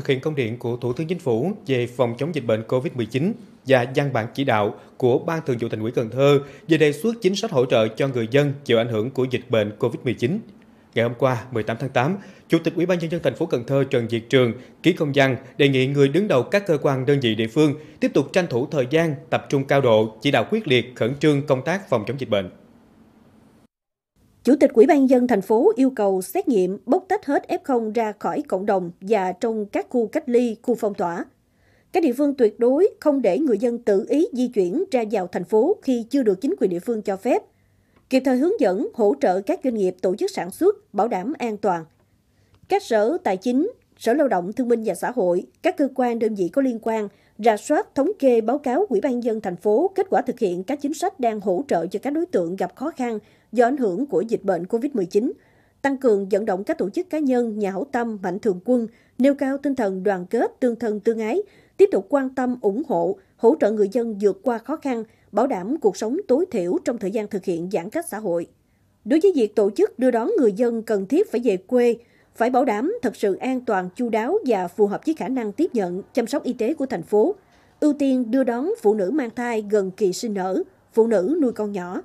thực hiện công điện của Thủ tướng Chính phủ về phòng chống dịch bệnh COVID-19 và văn bản chỉ đạo của Ban Thường vụ Thành ủy Cần Thơ về đề xuất chính sách hỗ trợ cho người dân chịu ảnh hưởng của dịch bệnh COVID-19. Ngày hôm qua, 18 tháng 8, Chủ tịch Ủy ban nhân dân thành phố Cần Thơ Trần Diệt Trường ký công văn đề nghị người đứng đầu các cơ quan đơn vị địa phương tiếp tục tranh thủ thời gian, tập trung cao độ, chỉ đạo quyết liệt khẩn trương công tác phòng chống dịch bệnh. Chủ tịch Ủy ban dân thành phố yêu cầu xét nghiệm bóc tách hết F0 ra khỏi cộng đồng và trong các khu cách ly, khu phong tỏa. Các địa phương tuyệt đối không để người dân tự ý di chuyển ra vào thành phố khi chưa được chính quyền địa phương cho phép. Kịp thời hướng dẫn, hỗ trợ các doanh nghiệp tổ chức sản xuất, bảo đảm an toàn. Các sở tài chính, sở lao động thương binh và xã hội, các cơ quan đơn vị có liên quan ra soát thống kê báo cáo Ủy ban dân thành phố kết quả thực hiện các chính sách đang hỗ trợ cho các đối tượng gặp khó khăn do ảnh hưởng của dịch bệnh COVID-19, tăng cường dẫn động các tổ chức cá nhân, nhà hảo tâm, mạnh thường quân, nêu cao tinh thần đoàn kết, tương thân tương ái, tiếp tục quan tâm, ủng hộ, hỗ trợ người dân vượt qua khó khăn, bảo đảm cuộc sống tối thiểu trong thời gian thực hiện giãn cách xã hội. Đối với việc tổ chức đưa đón người dân cần thiết phải về quê, phải bảo đảm thật sự an toàn, chu đáo và phù hợp với khả năng tiếp nhận, chăm sóc y tế của thành phố, ưu tiên đưa đón phụ nữ mang thai gần kỳ sinh nở, phụ nữ nuôi con nhỏ.